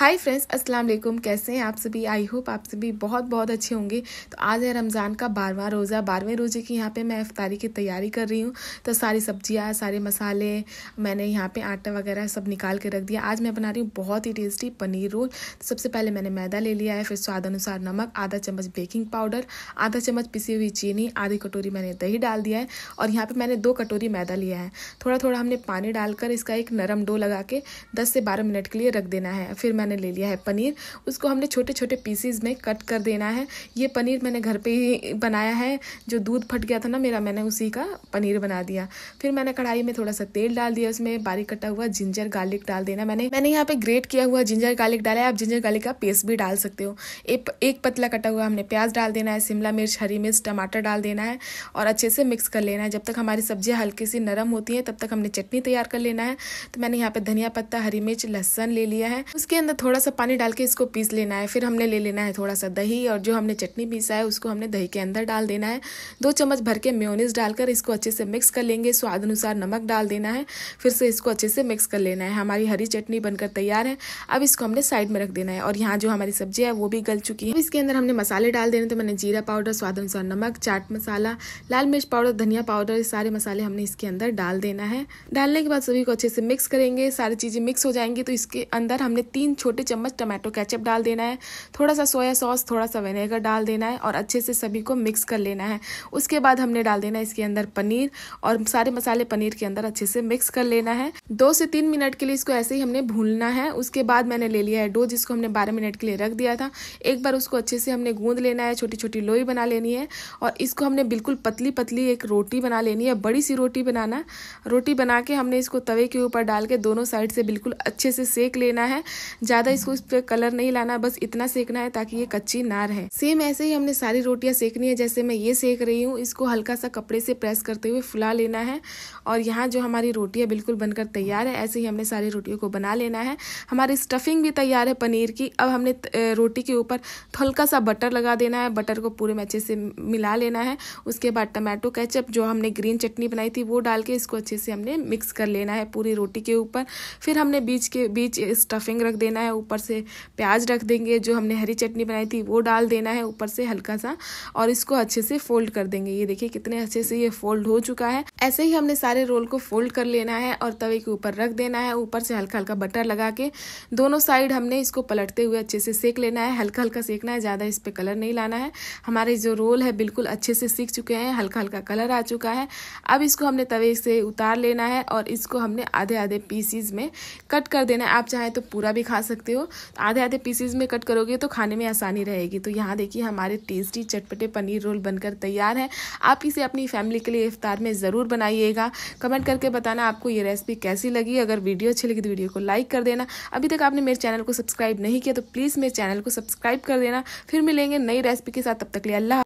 hi friends अस्सलाम वालेकुम कैसे हैं आप सभी आई होप आप सभी बहुत बहुत अच्छे होंगे तो आज है रमज़ान का बारवा रोज़ा बारहवें रोज़े की यहाँ पे मैं अफ्तारी की तैयारी कर रही हूँ तो सारी सब्जियाँ सारे मसाले मैंने यहाँ पे आटा वगैरह सब निकाल के रख दिया आज मैं बना रही हूँ बहुत ही टेस्टी पनीर रोल तो सबसे पहले मैंने मैदा ले लिया है फिर स्वाद अनुसार नमक आधा चम्मच बेकिंग पाउडर आधा चम्मच पिसी हुई चीनी आधी कटोरी मैंने दही डाल दिया है और यहाँ पर मैंने दो कटोरी मैदा लिया है थोड़ा थोड़ा हमने पानी डालकर इसका एक नरम डो लगा के दस से बारह मिनट के लिए रख देना है फिर मैंने मैंने ले लिया है पनीर उसको हमने छोटे छोटे पीसीज में कट कर देना है ये पनीर मैंने घर पे ही बनाया है जो दूध फट गया था ना मेरा मैंने उसी का पनीर बना दिया फिर मैंने कढ़ाई में थोड़ा सा तेल डाल दिया उसमें बारीक कटा हुआ जिंजर गार्लिक डाल देना मैंने मैंने यहाँ पे ग्रेट किया हुआ जिंजर गार्लिक डाला है आप जिंजर गार्लिक का पेस्ट भी डाल सकते हो एक पतला कटा हुआ हमने प्याज डाल देना है शिमला मिर्च हरी मिर्च टमाटर डाल देना है और अच्छे से मिक्स कर लेना है जब तक हमारी सब्जियाँ हल्की सी नरम होती हैं तब तक हमने चटनी तैयार कर लेना है तो मैंने यहाँ पे धनिया पत्ता हरी मिर्च लहसन ले लिया है उसके अंदर थोड़ा सा पानी डाल के इसको पीस लेना है फिर हमने ले लेना है थोड़ा सा दही और जो हमने चटनी पीसा है उसको हमने दही के अंदर डाल देना है दो चम्मच भर के म्योनीस डालकर इसको अच्छे से मिक्स कर लेंगे स्वाद अनुसार नमक डाल देना है फिर से इसको अच्छे से मिक्स कर लेना है हमारी हरी चटनी बनकर तैयार है अब इसको हमने साइड में रख देना है और यहाँ जो हमारी सब्जी है वो भी गल चुकी है इसके अंदर हमने मसाले डाल देने तो मैंने जीरा पाउडर स्वाद अनुसार नमक चाट मसाला लाल मिर्च पाउडर धनिया पाउडर ये सारे मसाले हमने इसके अंदर डाल देना है डालने के बाद सभी को अच्छे से मिक्स करेंगे सारी चीज़ें मिक्स हो जाएंगी तो इसके अंदर हमने तीन छोटे छोटे चम्मच टमाटो कैचअप डाल देना है थोड़ा सा सोया सॉस थोड़ा सा विनेगर डाल देना है और अच्छे से सभी को मिक्स कर लेना है उसके बाद हमने डाल देना है इसके अंदर पनीर और सारे मसाले पनीर के अंदर अच्छे से मिक्स कर लेना है दो से तीन मिनट के लिए इसको ऐसे ही हमने भूनना है उसके बाद मैंने ले लिया है डो जिसको हमने बारह मिनट के लिए रख दिया था एक बार उसको अच्छे से हमने गूंद लेना है छोटी छोटी लोई बना लेनी है और इसको हमने बिल्कुल पतली पतली एक रोटी बना लेनी है बड़ी सी रोटी बनाना रोटी बना के हमने इसको तवे के ऊपर डाल के दोनों साइड से बिल्कुल अच्छे से सेक लेना है ज्यादा इसको इस पर कलर नहीं लाना बस इतना सेकना है ताकि ये कच्ची ना रहे सेम ऐसे ही हमने सारी रोटियां सेकनी है जैसे मैं ये सेक रही हूँ इसको हल्का सा कपड़े से प्रेस करते हुए फुला लेना है और यहाँ जो हमारी रोटियाँ बिल्कुल बनकर तैयार है ऐसे ही हमने सारी रोटियों को बना लेना है हमारी स्टफिंग भी तैयार है पनीर की अब हमने रोटी के ऊपर हल्का सा बटर लगा देना है बटर को पूरे में अच्छे से मिला लेना है उसके बाद टमाटो कैचअप जो हमने ग्रीन चटनी बनाई थी वो डाल के इसको अच्छे से हमने मिक्स कर लेना है पूरी रोटी के ऊपर फिर हमने बीच के बीच स्टफिंग रख देना देना है ऊपर से प्याज रख देंगे जो हमने हरी चटनी बनाई थी वो डाल देना है ऊपर से हल्का सा और इसको अच्छे से फोल्ड कर देंगे ये देखिए कितने अच्छे से ये फोल्ड हो चुका है ऐसे ही हमने सारे रोल को फोल्ड कर लेना है और तवे के ऊपर रख देना है ऊपर से हल्का हल्का बटर लगा के दोनों साइड हमने इसको पलटते हुए अच्छे से सेक लेना है हल्का हल्का सेकना है ज़्यादा इस पर कलर नहीं लाना है हमारे जो रोल है बिल्कुल अच्छे से सीख चुके हैं हल्का हल्का कलर आ चुका है अब इसको हमने तवे से उतार लेना है और इसको हमने आधे आधे पीसीज में कट कर देना है आप चाहें तो पूरा भी खा सकते हो आधे आधे पीसीज में कट करोगे तो खाने में आसानी रहेगी तो यहाँ देखिए हमारे टेस्टी चटपटे पनीर रोल बनकर तैयार है आप इसे अपनी फैमिली के लिए इफ्तार में ज़रूर बनाइएगा कमेंट करके बताना आपको ये रेसिपी कैसी लगी अगर वीडियो अच्छी लगी तो वीडियो को लाइक कर देना अभी तक आपने मेरे चैनल को सब्सक्राइब नहीं किया तो प्लीज़ मेरे चैनल को सब्सक्राइब कर देना फिर मिलेंगे नई रेसिपी के साथ तब तक लिए अल्लाह